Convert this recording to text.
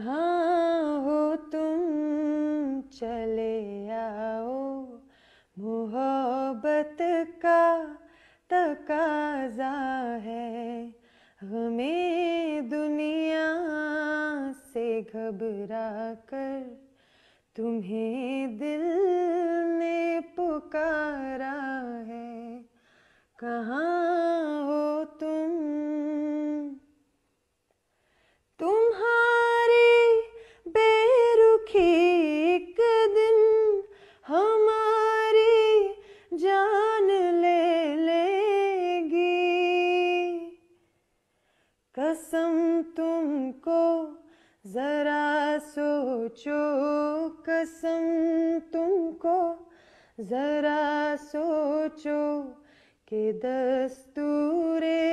हाँ हो तुम चले आओ मोहब्बत का तकाजा है हमें दुनिया से घबरा कर तुम्हें दिल ने पुकारा है कहाँ कसम तुमको जरा सोचो कसम तुमको जरा सोचो के दस्तूरे